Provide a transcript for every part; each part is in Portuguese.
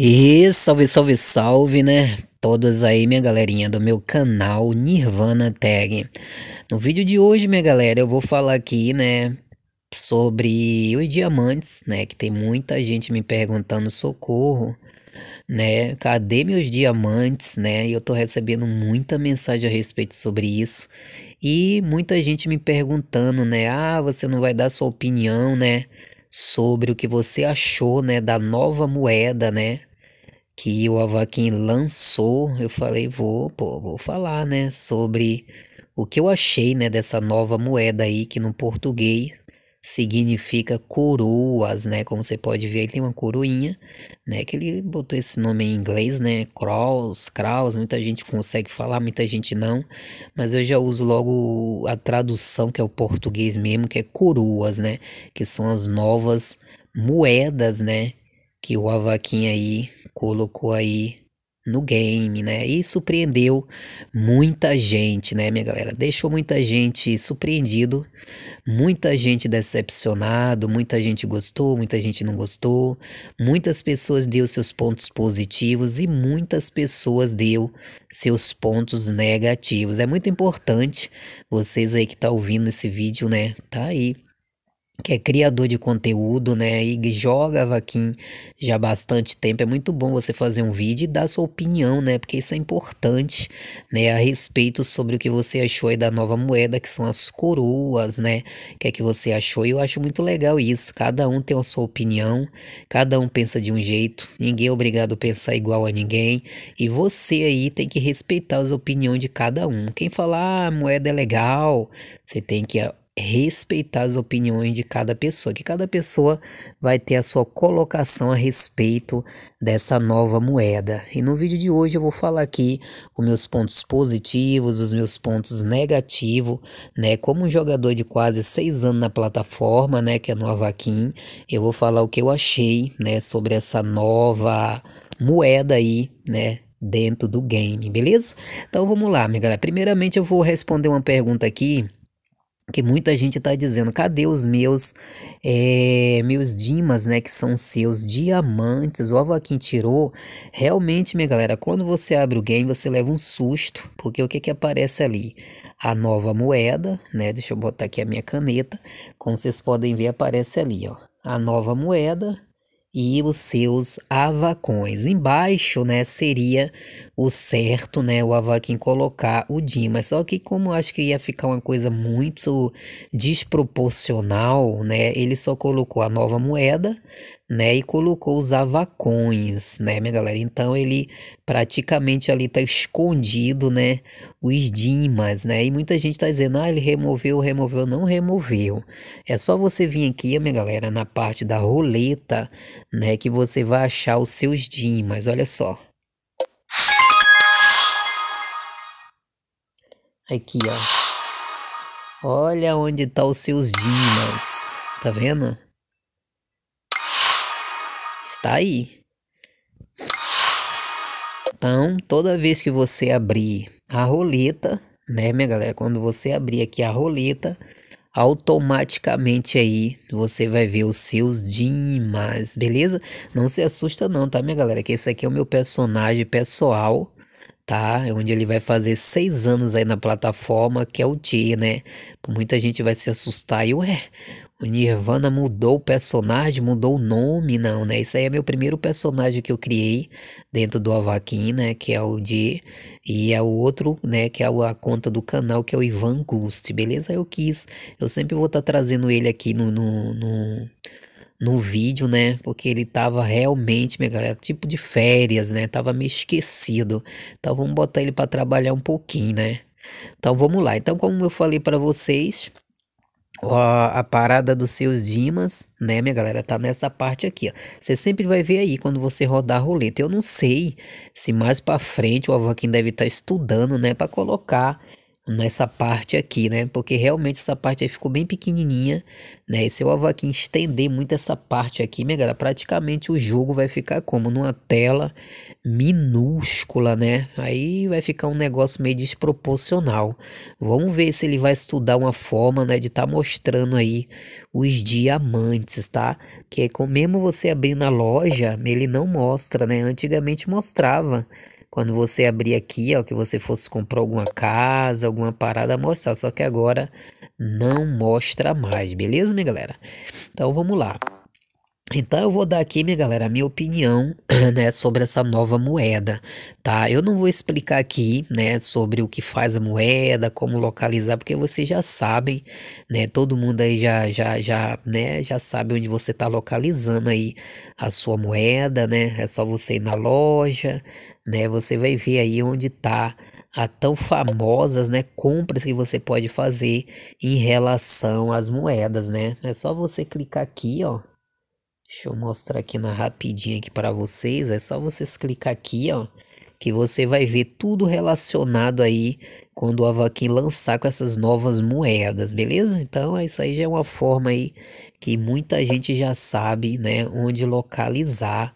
E salve, salve, salve, né? Todos aí, minha galerinha do meu canal Nirvana Tag. No vídeo de hoje, minha galera, eu vou falar aqui, né, sobre os diamantes, né, que tem muita gente me perguntando socorro, né? Cadê meus diamantes, né? E eu tô recebendo muita mensagem a respeito sobre isso. E muita gente me perguntando, né? Ah, você não vai dar sua opinião, né? Sobre o que você achou, né, da nova moeda, né, que o Avaquim lançou, eu falei, vou, pô, vou falar, né, sobre o que eu achei, né, dessa nova moeda aí que no português significa coroas, né, como você pode ver, ele tem uma coroinha, né, que ele botou esse nome em inglês, né, cross, kraus, muita gente consegue falar, muita gente não, mas eu já uso logo a tradução que é o português mesmo, que é coroas, né, que são as novas moedas, né, que o Avaquinha aí colocou aí no game, né? E surpreendeu muita gente, né, minha galera? Deixou muita gente surpreendido, muita gente decepcionado, muita gente gostou, muita gente não gostou, muitas pessoas deu seus pontos positivos e muitas pessoas deu seus pontos negativos. É muito importante vocês aí que tá ouvindo esse vídeo, né? Tá aí que é criador de conteúdo, né, e joga vaquinha já há bastante tempo. É muito bom você fazer um vídeo e dar sua opinião, né, porque isso é importante, né, a respeito sobre o que você achou aí da nova moeda, que são as coroas, né, O que é que você achou. E eu acho muito legal isso. Cada um tem a sua opinião, cada um pensa de um jeito. Ninguém é obrigado a pensar igual a ninguém. E você aí tem que respeitar as opiniões de cada um. Quem falar ah, moeda é legal, você tem que respeitar as opiniões de cada pessoa, que cada pessoa vai ter a sua colocação a respeito dessa nova moeda. E no vídeo de hoje eu vou falar aqui os meus pontos positivos, os meus pontos negativos, né? Como um jogador de quase seis anos na plataforma, né, que é no Avaquim, eu vou falar o que eu achei, né, sobre essa nova moeda aí, né, dentro do game, beleza? Então vamos lá, minha galera. Primeiramente eu vou responder uma pergunta aqui que muita gente está dizendo, cadê os meus é, meus dimas, né, que são seus diamantes, o Avaquim tirou. Realmente, minha galera, quando você abre o game, você leva um susto, porque o que que aparece ali? A nova moeda, né, deixa eu botar aqui a minha caneta, como vocês podem ver, aparece ali, ó, a nova moeda, e os seus avacões. Embaixo, né, seria o certo, né, o avaquim colocar o Dimas. Só que como eu acho que ia ficar uma coisa muito desproporcional, né, ele só colocou a nova moeda, né? E colocou os avacões, né, minha galera? Então ele praticamente ali tá escondido, né? Os dimas, né? E muita gente tá dizendo, ah, ele removeu, removeu, não removeu. É só você vir aqui, minha galera, na parte da roleta, né? Que você vai achar os seus dimas, olha só. Aqui, ó. Olha onde tá os seus dimas, tá vendo? está aí. Então, toda vez que você abrir a roleta, né, minha galera, quando você abrir aqui a roleta, automaticamente aí você vai ver os seus dimas, beleza? Não se assusta não, tá, minha galera? Que esse aqui é o meu personagem pessoal, tá? É onde ele vai fazer seis anos aí na plataforma, que é o T, né? Muita gente vai se assustar e, ué, o Nirvana mudou o personagem, mudou o nome, não, né? Isso aí é meu primeiro personagem que eu criei dentro do Avakin, né? Que é o de. E é o outro, né? Que é a conta do canal, que é o Ivan Gust, beleza? Eu quis. Eu sempre vou estar tá trazendo ele aqui no, no, no no vídeo, né? Porque ele tava realmente, minha galera, tipo de férias, né? Tava meio esquecido. Então vamos botar ele para trabalhar um pouquinho, né? Então vamos lá. Então como eu falei para vocês, a parada dos seus dimas, né, minha galera? Tá nessa parte aqui, ó. Você sempre vai ver aí quando você rodar a roleta. Eu não sei se mais para frente o Avaquim deve estar tá estudando, né, para colocar nessa parte aqui, né? Porque realmente essa parte aí ficou bem pequenininha, né? E se eu aqui estender muito essa parte aqui, minha galera, praticamente o jogo vai ficar como? Numa tela minúscula, né? Aí vai ficar um negócio meio desproporcional. Vamos ver se ele vai estudar uma forma, né? De estar tá mostrando aí os diamantes, tá? Que é mesmo você abrir na loja, ele não mostra, né? Antigamente mostrava. Quando você abrir aqui, ó, que você fosse comprar alguma casa, alguma parada, mostrar. Só que agora não mostra mais, beleza, minha galera? Então vamos lá. Então eu vou dar aqui, minha galera, a minha opinião, né, sobre essa nova moeda, tá? Eu não vou explicar aqui, né, sobre o que faz a moeda, como localizar, porque vocês já sabem, né? Todo mundo aí já já já, né, já sabe onde você tá localizando aí a sua moeda, né? É só você ir na loja, né? Você vai ver aí onde tá a tão famosas né, compras que você pode fazer em relação às moedas, né? É só você clicar aqui, ó, Deixa eu mostrar aqui na rapidinha aqui para vocês. É só vocês clicar aqui, ó, que você vai ver tudo relacionado aí quando o Avaquim lançar com essas novas moedas, beleza? Então, é isso aí já é uma forma aí que muita gente já sabe, né, onde localizar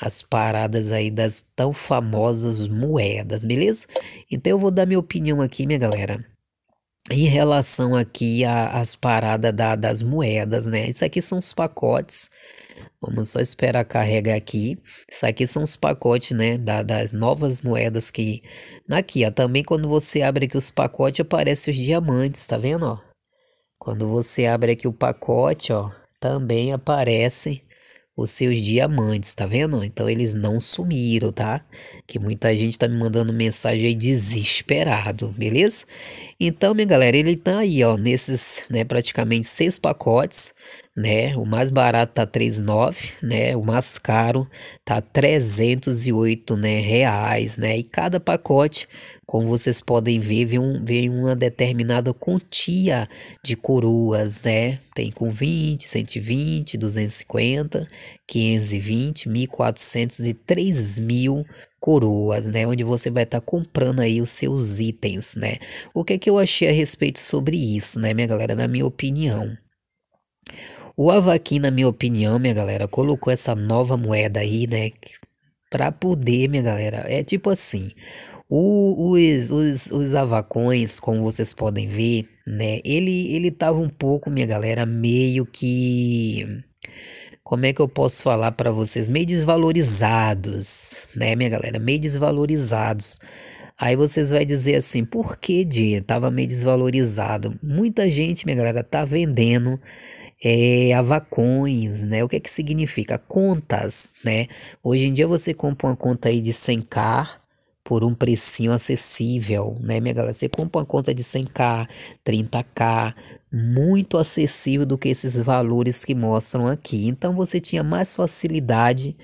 as paradas aí das tão famosas moedas, beleza? Então eu vou dar minha opinião aqui, minha galera. Em relação aqui às paradas da, das moedas, né? Isso aqui são os pacotes Vamos só esperar carregar aqui. Isso aqui são os pacotes, né? Da, das novas moedas que... Aqui, ó. Também quando você abre aqui os pacotes, aparece os diamantes, tá vendo, ó? Quando você abre aqui o pacote, ó. Também aparece os seus diamantes, tá vendo? Então eles não sumiram, tá? Que muita gente tá me mandando mensagem aí desesperado, beleza? Então, minha galera, ele tá aí, ó, nesses, né, praticamente seis pacotes, né? O mais barato tá 3,9, né? O mais caro tá 308, né, reais, né? E cada pacote, como vocês podem ver, vem, um, vem uma determinada quantia de coroas, né? Tem com 20, 120, 250, 520, 1400 e 3000 coroas, né, onde você vai estar tá comprando aí os seus itens, né? O que é que eu achei a respeito sobre isso, né, minha galera, na minha opinião? O Avaquim, na minha opinião, minha galera, colocou essa nova moeda aí, né? Pra poder, minha galera, é tipo assim. O, os, os, os avacões, como vocês podem ver, né? Ele, ele tava um pouco, minha galera, meio que como é que eu posso falar para vocês? Meio desvalorizados, né, minha galera? Meio desvalorizados. Aí vocês vai dizer assim, por que dia tava meio desvalorizado? Muita gente, minha galera, tá vendendo é, avacões, né? O que é que significa? Contas, né? Hoje em dia você compra uma conta aí de 100k por um precinho acessível, né, minha galera? Você compra uma conta de 100k, 30k, muito acessível do que esses valores que mostram aqui. Então você tinha mais facilidade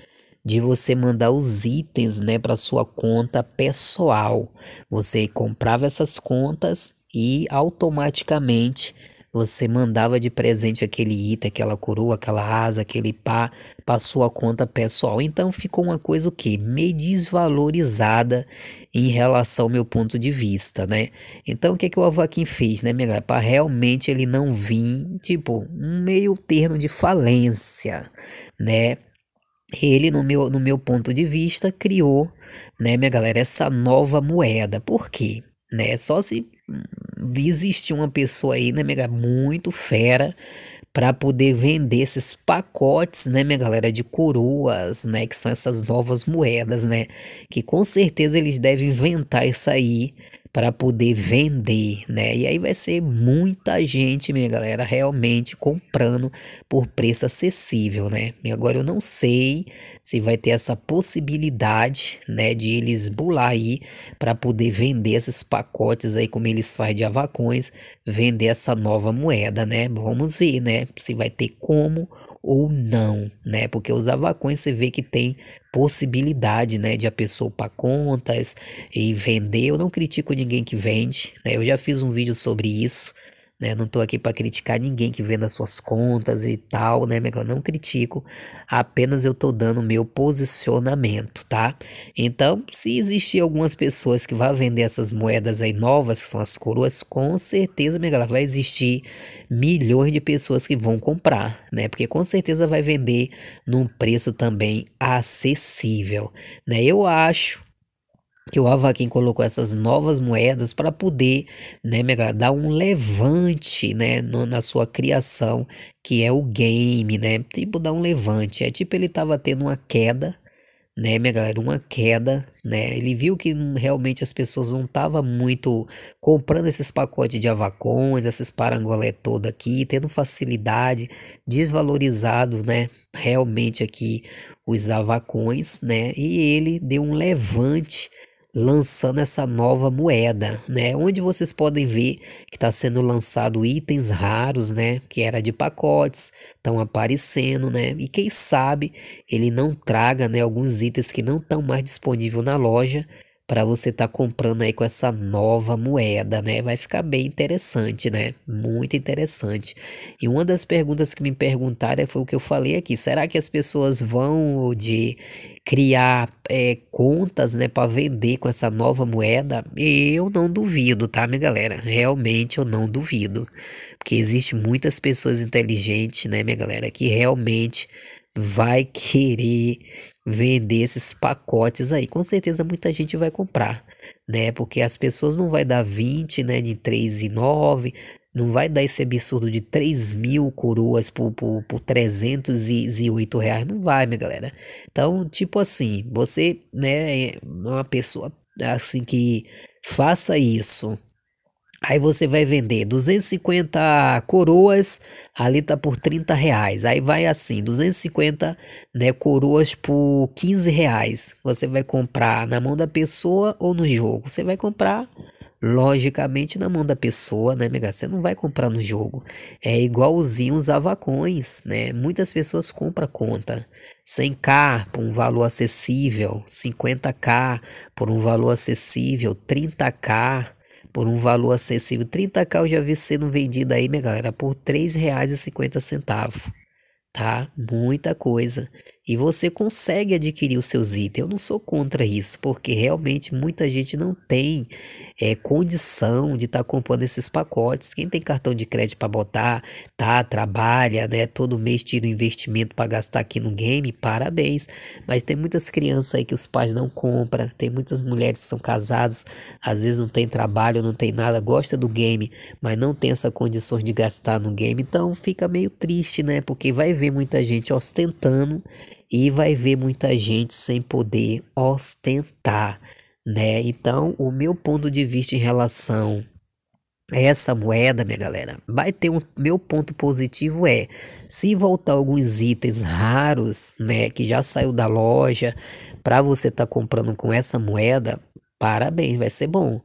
de você mandar os itens, né, para sua conta pessoal. Você comprava essas contas e automaticamente você mandava de presente aquele item, aquela coroa, aquela asa, aquele pá para sua conta pessoal. Então ficou uma coisa o quê? Meio desvalorizada em relação ao meu ponto de vista, né? Então o que, é que o Avaquim fez, né, minha galera? Para realmente ele não vir, tipo, um meio termo de falência, né? ele, no meu, no meu ponto de vista, criou, né, minha galera, essa nova moeda. Por quê? Né? Só se existe uma pessoa aí, né, mega muito fera para poder vender esses pacotes, né, minha galera, de coroas, né, que são essas novas moedas, né, que com certeza eles devem inventar isso aí para poder vender, né? E aí vai ser muita gente, minha galera, realmente comprando por preço acessível, né? E agora eu não sei se vai ter essa possibilidade, né, de eles bular aí para poder vender esses pacotes aí como eles fazem de avacões, vender essa nova moeda, né? Vamos ver, né, se vai ter como ou não, né? Porque os avacões você vê que tem possibilidade, né, de a pessoa upar contas e vender. Eu não critico ninguém que vende, né? Eu já fiz um vídeo sobre isso, né? Não tô aqui para criticar ninguém que vende as suas contas e tal, né, Eu não critico, apenas eu tô dando meu posicionamento, tá? Então, se existir algumas pessoas que vá vender essas moedas aí novas, que são as coroas, com certeza, minha galera, vai existir milhões de pessoas que vão comprar, né? Porque com certeza vai vender num preço também acessível, né? Eu acho que o Avaquim colocou essas novas moedas para poder, né, mega, dar um levante, né, no, na sua criação, que é o game, né, tipo dar um levante, é tipo ele tava tendo uma queda, né, minha galera, uma queda, né? Ele viu que realmente as pessoas não estavam muito comprando esses pacotes de avacões, esses parangolé todo aqui, tendo facilidade, desvalorizado, né, realmente aqui os avacões, né? E ele deu um levante lançando essa nova moeda, né? Onde vocês podem ver que está sendo lançado itens raros, né? Que era de pacotes, estão aparecendo, né? E quem sabe ele não traga, né? Alguns itens que não estão mais disponíveis na loja para você estar tá comprando aí com essa nova moeda, né? Vai ficar bem interessante, né? Muito interessante. E uma das perguntas que me perguntaram é, foi o que eu falei aqui: será que as pessoas vão de criar é, contas, né, para vender com essa nova moeda? Eu não duvido, tá, minha galera? Realmente eu não duvido, porque existe muitas pessoas inteligentes, né, minha galera, que realmente vai querer vender esses pacotes aí. Com certeza muita gente vai comprar, né? Porque as pessoas não vai dar 20, né? De 3 e 9, não vai dar esse absurdo de 3 mil coroas por, por, por 308 reais. Não vai, minha galera. Então, tipo assim, você, né? É uma pessoa assim que faça isso Aí você vai vender 250 coroas, ali tá por 30 reais. Aí vai assim, 250 né, coroas por 15 reais. Você vai comprar na mão da pessoa ou no jogo? Você vai comprar, logicamente, na mão da pessoa, né, nega? Você não vai comprar no jogo. É igualzinho os avacões, né? Muitas pessoas compram conta. 100k por um valor acessível, 50k por um valor acessível, 30k por um valor acessível. 30k eu já vi sendo vendido aí, minha galera, por R$ 3,50, tá? Muita coisa e você consegue adquirir os seus itens. Eu não sou contra isso, porque realmente muita gente não tem é, condição de estar tá comprando esses pacotes. Quem tem cartão de crédito para botar, tá, trabalha, né? Todo mês tira o um investimento para gastar aqui no game, parabéns. Mas tem muitas crianças aí que os pais não compram, tem muitas mulheres que são casadas, às vezes não tem trabalho, não tem nada, gosta do game, mas não tem essa condição de gastar no game. Então fica meio triste, né? Porque vai ver muita gente ostentando e vai ver muita gente sem poder ostentar, né? Então, o meu ponto de vista em relação a essa moeda, minha galera, vai ter um meu ponto positivo é, se voltar alguns itens raros, né, que já saiu da loja, para você estar tá comprando com essa moeda, parabéns, vai ser bom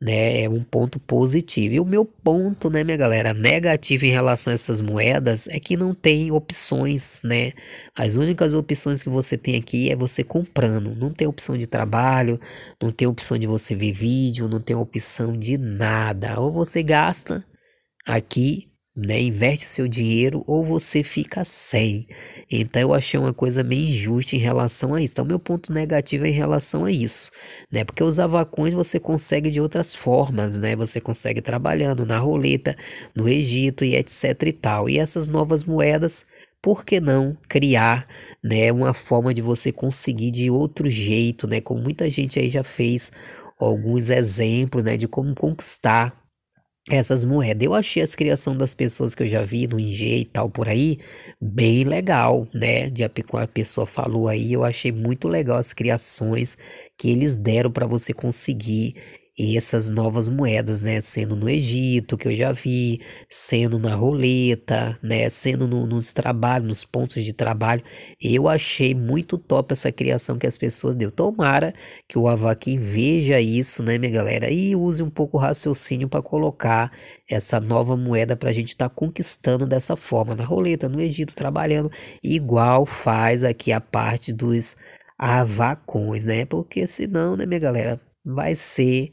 né? É um ponto positivo. E o meu ponto, né, minha galera, negativo em relação a essas moedas é que não tem opções, né? As únicas opções que você tem aqui é você comprando. Não tem opção de trabalho, não tem opção de você ver vídeo, não tem opção de nada. Ou você gasta aqui né? Inverte seu dinheiro ou você fica sem. Então eu achei uma coisa meio injusta em relação a isso. Então meu ponto negativo é em relação a isso, né? Porque os avacões você consegue de outras formas, né? Você consegue trabalhando na roleta, no Egito e etc e tal. E essas novas moedas por que não criar né, uma forma de você conseguir de outro jeito, né? Como muita gente aí já fez alguns exemplos né, de como conquistar essas moedas. Eu achei as criação das pessoas que eu já vi no Inge e tal por aí bem legal, né? De a pessoa falou aí, eu achei muito legal as criações que eles deram para você conseguir e essas novas moedas, né? Sendo no Egito, que eu já vi, sendo na roleta, né? Sendo no, nos trabalhos, nos pontos de trabalho. Eu achei muito top essa criação que as pessoas deu. Tomara que o Avaquim veja isso, né, minha galera? E use um pouco o raciocínio para colocar essa nova moeda para a gente estar tá conquistando dessa forma. Na roleta, no Egito, trabalhando. Igual faz aqui a parte dos avacões, né? Porque senão, né, minha galera, vai ser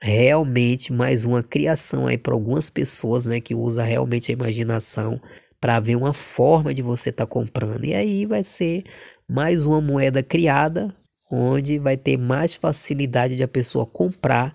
realmente mais uma criação aí para algumas pessoas, né, que usa realmente a imaginação para ver uma forma de você estar tá comprando. E aí vai ser mais uma moeda criada onde vai ter mais facilidade de a pessoa comprar,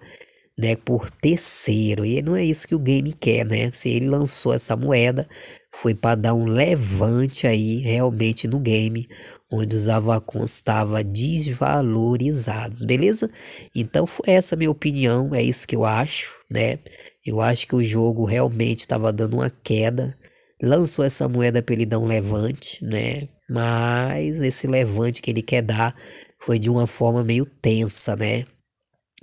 né, por terceiro. E não é isso que o game quer, né? Se ele lançou essa moeda, foi para dar um levante aí realmente no game, onde os avacons estavam desvalorizados, beleza? Então foi essa minha opinião, é isso que eu acho, né? Eu acho que o jogo realmente estava dando uma queda, lançou essa moeda para ele dar um levante, né? Mas esse levante que ele quer dar foi de uma forma meio tensa, né?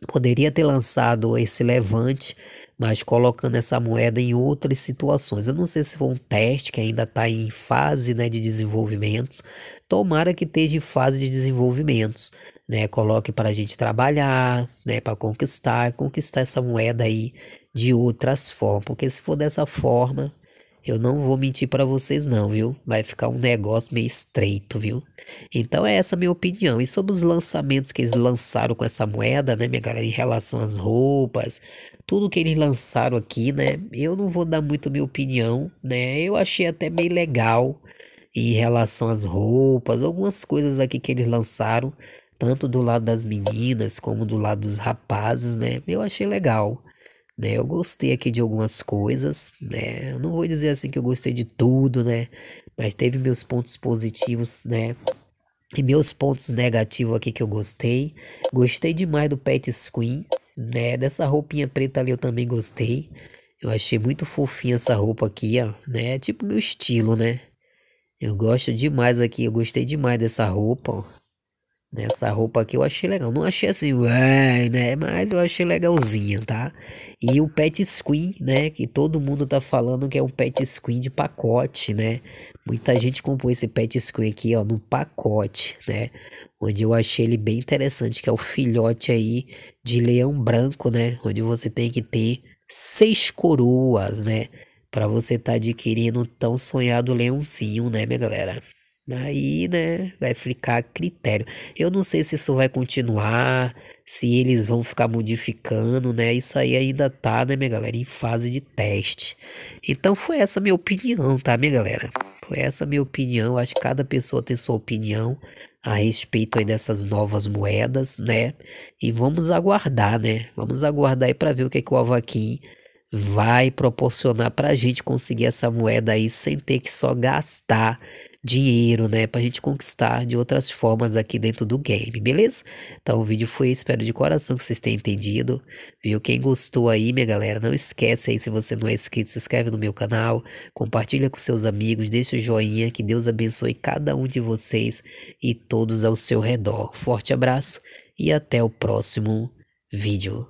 Poderia ter lançado esse levante, mas colocando essa moeda em outras situações. Eu não sei se foi um teste que ainda está em fase né, de desenvolvimentos. Tomara que esteja em fase de desenvolvimentos. Né? Coloque para a gente trabalhar, né, para conquistar, conquistar essa moeda aí de outras formas. Porque se for dessa forma, eu não vou mentir para vocês não, viu? Vai ficar um negócio meio estreito, viu? Então é essa a minha opinião. E sobre os lançamentos que eles lançaram com essa moeda, né, minha galera, em relação às roupas, tudo que eles lançaram aqui, né? Eu não vou dar muito minha opinião, né? Eu achei até meio legal em relação às roupas, algumas coisas aqui que eles lançaram, tanto do lado das meninas como do lado dos rapazes, né? Eu achei legal né? Eu gostei aqui de algumas coisas, né? Eu não vou dizer assim que eu gostei de tudo, né? Mas teve meus pontos positivos, né? E meus pontos negativos aqui que eu gostei. Gostei demais do Pet Squeen, né? Dessa roupinha preta ali eu também gostei. Eu achei muito fofinha essa roupa aqui, ó, né? É tipo meu estilo, né? Eu gosto demais aqui, eu gostei demais dessa roupa, ó. Nessa roupa aqui eu achei legal. Não achei assim, ué, né? Mas eu achei legalzinha, tá? E o Pet Squeen, né? Que todo mundo tá falando que é um Pet Squeen de pacote, né? Muita gente comprou esse Pet Squeen aqui, ó, no pacote, né? Onde eu achei ele bem interessante, que é o filhote aí de leão branco, né? Onde você tem que ter seis coroas, né? Para você tá adquirindo tão sonhado leãozinho, né, minha galera? Aí, né, vai ficar a critério. Eu não sei se isso vai continuar, se eles vão ficar modificando, né? Isso aí ainda tá, né, minha galera, em fase de teste. Então foi essa minha opinião, tá, minha galera? Foi essa minha opinião. Acho que cada pessoa tem sua opinião a respeito aí dessas novas moedas, né? E vamos aguardar, né? Vamos aguardar aí para ver o que é que o Avaquim vai proporcionar para a gente conseguir essa moeda aí sem ter que só gastar dinheiro, né? Pra gente conquistar de outras formas aqui dentro do game, beleza? Então o vídeo foi, espero de coração que vocês tenham entendido, viu? Quem gostou aí, minha galera, não esquece aí, se você não é inscrito, se inscreve no meu canal, compartilha com seus amigos, deixa o joinha, que Deus abençoe cada um de vocês e todos ao seu redor. Forte abraço e até o próximo vídeo.